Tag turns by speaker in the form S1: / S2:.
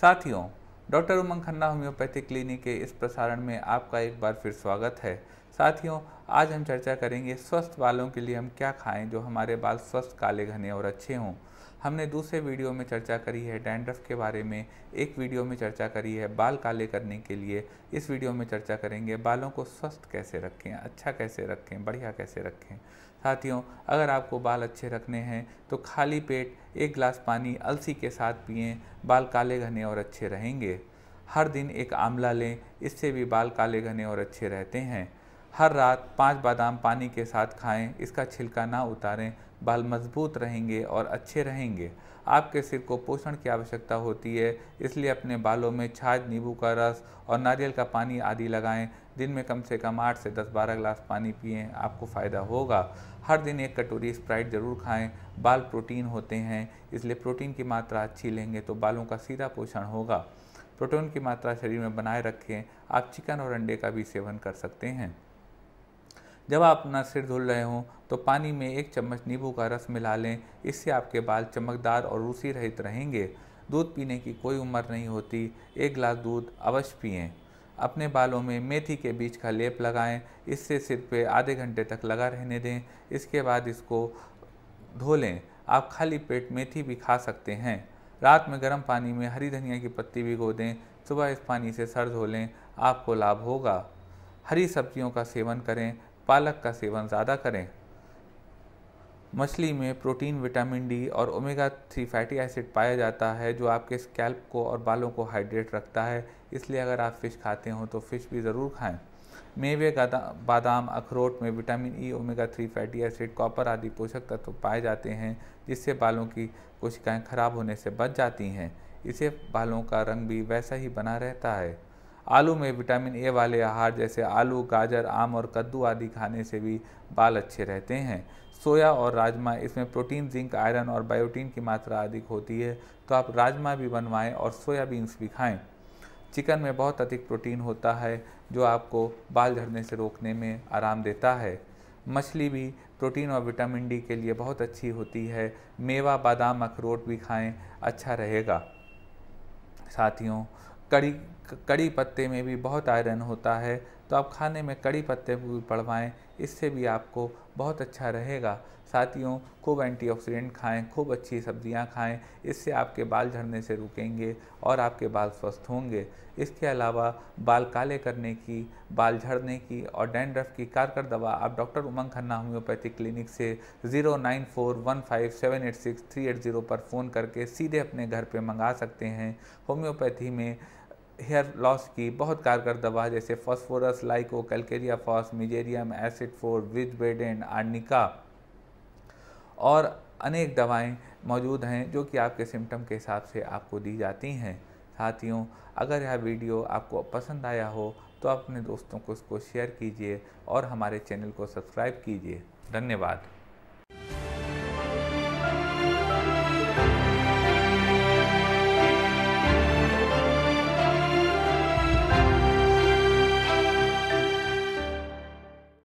S1: साथियों doctor Umang Khanna homeopathy clinic के इस प्रसारण में आपका एक बार फिर स्वागत है साथियों आज हम चर्चा करेंगे स्वस्थ बालों के लिए हम क्या खाएं जो हमारे बाल स्वस्थ काले घने और अच्छे हों हमने दूसरे वीडियो में चर्चा करी है डैंड्रफ के बारे में एक वीडियो में चर्चा करी है बाल काले करने के लिए इस वीडियो में चर्चा करेंगे बालों को स्वस्थ कैसे रखें अच्छा कैसे रखें बढ़िया कैसे रखें साथियों अगर आपको बाल अच्छे रखने हैं तो खाली पेट एक गिलास पानी अलसी के साथ पिएँ बाल काले घने और अच्छे रहेंगे हर दिन एक आंवला लें इससे भी बाल काले घने और अच्छे रहते हैं हर रात पाँच बादाम पानी के साथ खाएं इसका छिलका ना उतारें बाल मजबूत रहेंगे और अच्छे रहेंगे आपके सिर को पोषण की आवश्यकता होती है इसलिए अपने बालों में छाछ नींबू का रस और नारियल का पानी आदि लगाएं दिन में कम से कम आठ से दस बारह ग्लास पानी पिए आपको फ़ायदा होगा हर दिन एक कटोरी स्प्राइट ज़रूर खाएं बाल प्रोटीन होते हैं इसलिए प्रोटीन की मात्रा अच्छी लेंगे तो बालों का सीधा पोषण होगा प्रोटीन की मात्रा शरीर में बनाए रखें आप चिकन और अंडे का भी सेवन कर सकते हैं जब आप अपना सिर धुल रहे हों तो पानी में एक चम्मच नींबू का रस मिला लें इससे आपके बाल चमकदार और रूसी रहित रहेंगे दूध पीने की कोई उम्र नहीं होती एक गिलास दूध अवश्य पिए अपने बालों में मेथी के बीज का लेप लगाएं इससे सिर पे आधे घंटे तक लगा रहने दें इसके बाद इसको धो लें आप खाली पेट मेथी भी खा सकते हैं रात में गर्म पानी में हरी धनिया की पत्ती भिगो दें सुबह इस पानी से सर धो लें आपको लाभ होगा हरी सब्जियों का सेवन करें पालक का सेवन ज़्यादा करें मछली में प्रोटीन विटामिन डी और ओमेगा थ्री फैटी एसिड पाया जाता है जो आपके स्कैल्प को और बालों को हाइड्रेट रखता है इसलिए अगर आप फ़िश खाते हो तो फ़िश भी ज़रूर खाएं मेवे बादाम अखरोट में vitamin E omega three fatty acid copper आदि पोषक तत्व पाए जाते हैं जिससे बालों की कोशिकाएं खराब होने से बच जाती हैं इसे बालों का रंग भी वैसा ही बना रहता है आलू में विटामिन ए वाले आहार जैसे आलू गाजर आम और कद्दू आदि खाने से भी बाल अच्छे रहते हैं सोया और राजमा इसमें प्रोटीन जिंक आयरन और बायोटीन की मात्रा अधिक होती है तो आप राजमा भी बनवाएं और सोयाबीन्स भी खाएं चिकन में बहुत अधिक प्रोटीन होता है जो आपको बाल झड़ने से रोकने में आराम देता है मछली भी प्रोटीन और विटामिन डी के लिए बहुत अच्छी होती है मेवा बादाम अखरोट भी खाएं अच्छा रहेगा साथियों कड़ी कड़ी पत्ते में भी बहुत आयरन होता है तो आप खाने में कड़ी पत्ते को भी पढ़वाएँ इससे भी आपको बहुत अच्छा रहेगा साथियों खूब एंटीऑक्सीडेंट खाएं खूब अच्छी सब्जियां खाएं इससे आपके बाल झड़ने से रुकेंगे और आपके बाल स्वस्थ होंगे इसके अलावा बाल काले करने की बाल झड़ने की और डैंड्रफ की कारगर दवा आप doctor Umang Khanna homeopathy clinic से zero nine four one five seven eight six three eight zero पर फ़ोन करके सीधे अपने घर पर मंगा सकते हैं होम्योपैथी में हेयर लॉस की बहुत कारगर दवा जैसे phosphorus lyco calcarea phos mezereum acid फोर बेडेंट आर्निका और अनेक दवाएं मौजूद हैं जो कि आपके सिम्टम के हिसाब से आपको दी जाती हैं साथियों अगर यह वीडियो आपको पसंद आया हो तो अपने दोस्तों को इसको शेयर कीजिए और हमारे चैनल को सब्सक्राइब कीजिए धन्यवाद